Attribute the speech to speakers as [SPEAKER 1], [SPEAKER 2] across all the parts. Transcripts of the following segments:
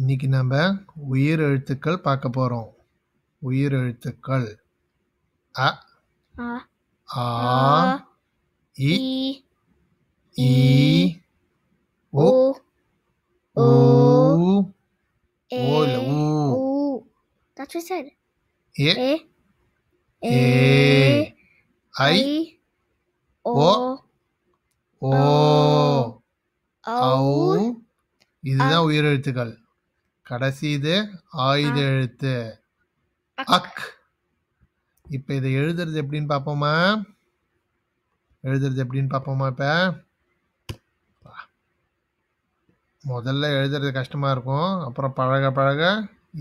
[SPEAKER 1] இன்றைக்கி நம்ம உயிர் எழுத்துக்கள் பார்க்க போகிறோம் உயிர் எழுத்துக்கள் அ ஆ இ ஈ ஓ ஓ ஓ ஊ That's ஏ ஏ ஐ ஓ ஓ ஔ இதுதான் உயிரெழுத்துக்கள் கடைசி இது ஆயுத எழுத்து அக் இப்போ இதை எழுதுறது எப்படின்னு பார்ப்போமா எழுதுறது எப்படின்னு பார்ப்போமா இப்போ முதல்ல எழுதுறது கஷ்டமாக இருக்கும் அப்புறம் பழக பழக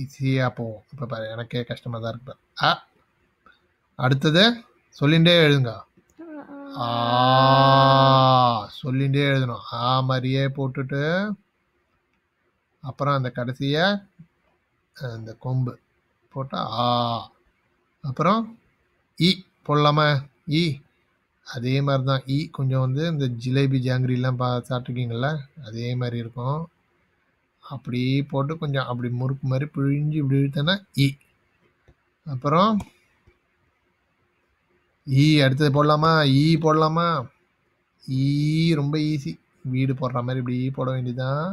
[SPEAKER 1] ஈஸியாக போகும் இப்போ பாரு எனக்கே கஷ்டமாக தான் இருக்கு ஆ அடுத்தது சொல்லிகிட்டே எழுதுங்க ஆ சொல்லிகிட்டே எழுதணும் ஆ மாதிரியே போட்டுட்டு அப்புறம் அந்த கடைசியை அந்த கொம்பு போட்டால் ஆ அப்புறம் ஈ போடலாமா ஈ அதே மாதிரி தான் ஈ கொஞ்சம் வந்து இந்த ஜிலேபி ஜாங்கிரிலாம் பா சாப்பிட்ருக்கீங்கள அதே மாதிரி இருக்கும் அப்படி போட்டு கொஞ்சம் அப்படி முறுக்கு மாதிரி பிழிஞ்சு இப்படி இழுத்தேன்னா ஈ அப்புறம் ஈ அடுத்தது போடலாமா ஈ போடலாமா ஈ ரொம்ப ஈஸி வீடு போடுற மாதிரி இப்படி போட வேண்டியதுதான்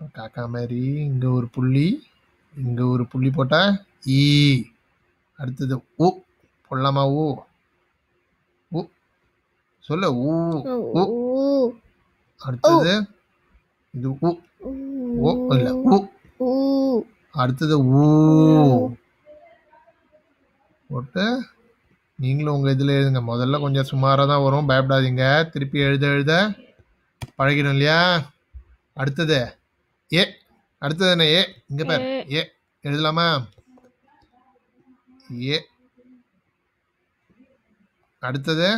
[SPEAKER 1] இப்போ காக்கா மாதிரி இங்கே ஒரு புள்ளி இங்கே ஒரு புள்ளி போட்டால் ஈ அடுத்தது ஊ பொல்லாமா ஊ உ சொல்ல ஊ அடுத்தது இது ஊ ஓ இல்லை ஊ அடுத்தது ஊ போட்டு நீங்களும் உங்கள் இதில் எழுதுங்க முதல்ல கொஞ்சம் சுமாராக தான் வரும் பயப்படாதீங்க திருப்பி எழுத எழுத பழகிடும் இல்லையா அடுத்தது ஏ அடுத்தது என்ன ஏ இங்க பேர் ஏ ஏ எழுதலாமா ஏ அடுத்தது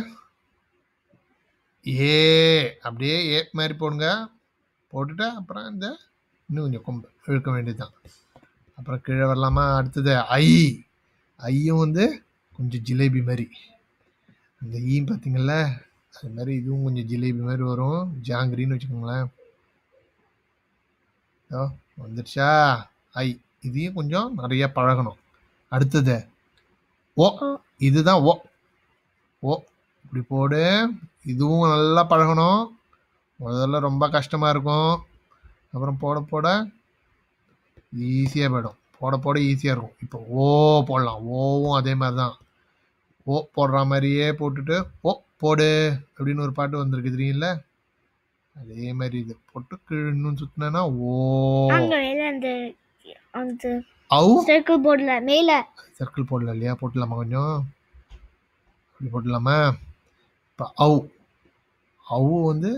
[SPEAKER 1] ஏ அப்படியே ஏ மாதிரி போடுங்க போட்டுட்டு அப்புறம் இந்த இன்னும் கொஞ்சம் கொம்பு இழுக்க வேண்டியதுதான் அப்புறம் கீழே வரலாமா அடுத்தது ஐ ஐயும் வந்து கொஞ்சம் ஜிலேபி மாதிரி அந்த ஈ பார்த்தீங்கள்ல அது மாதிரி இதுவும் கொஞ்சம் ஜிலேபி மாதிரி வரும் ஜாங்கிரின்னு வச்சுக்கோங்களேன் ஏதோ வந்துருச்சா ஐ இதையும் கொஞ்சம் நிறைய பழகணும் அடுத்தது ஓ இதுதான் ஓ ஓ இப்படி போடு இதுவும் நல்லா பழகணும் முதல்ல ரொம்ப கஷ்டமாக இருக்கும் அப்புறம் போட போட ஈஸியாக போயிடும் போட போட ஈஸியாக இருக்கும் இப்போ ஓ போடலாம் ஓவும் அதே மாதிரி தான் ஓ போடுற மாதிரியே போட்டுட்டு ஓ போடு அப்படின்னு ஒரு பாட்டு வந்திருக்கு தெரியும்ல அதே மாதிரி இது பொட்டுக்கு கிழன்னு சுத்தினா ஓ அங்க மேல அந்த அந்த சர்க்கிள் போடல மேல சர்க்கிள் போடல இல்லையா போடலாமா கொஞ்சம் அப்படி போடலாமா இப்போ அவு அவு வந்து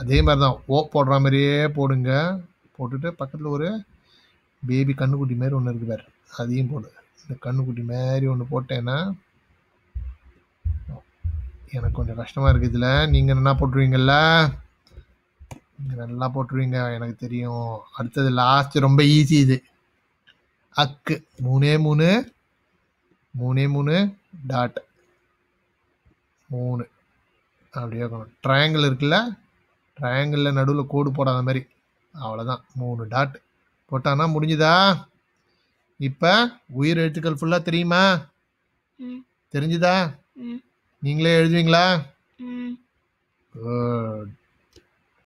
[SPEAKER 1] அதே மாதிரி தான் ஓ போடுற மாதிரியே போடுங்க போட்டுட்டு பக்கத்தில் ஒரு பேபி கண்ணுக்குட்டி மாதிரி ஒன்று இருக்கு பாரு அதையும் போடு இந்த கண்ணுக்குட்டி மாதிரி ஒன்று போட்டேன்னா எனக்கு கொஞ்சம் கஷ்டமாக இருக்குது இதில் நீங்கள் என்ன போட்டுருவீங்கள்ல நல்லா போட்டுருவீங்க எனக்கு தெரியும் அடுத்தது லாஸ்ட் ரொம்ப ஈஸி இது அக்கு மூணே மூணு மூணே மூணு டாட் மூணு அப்படியே இருக்கணும் ட்ரையாங்கிள் இருக்குல்ல ட்ரையாங்கிளில் நடுவில் கோடு போடாத மாதிரி அவ்வளோதான் மூணு டாட் போட்டானா முடிஞ்சுதா இப்போ உயிர் எழுத்துக்கள் ஃபுல்லாக தெரியுமா தெரிஞ்சுதா நீங்களே எழுதுவீங்களா குட்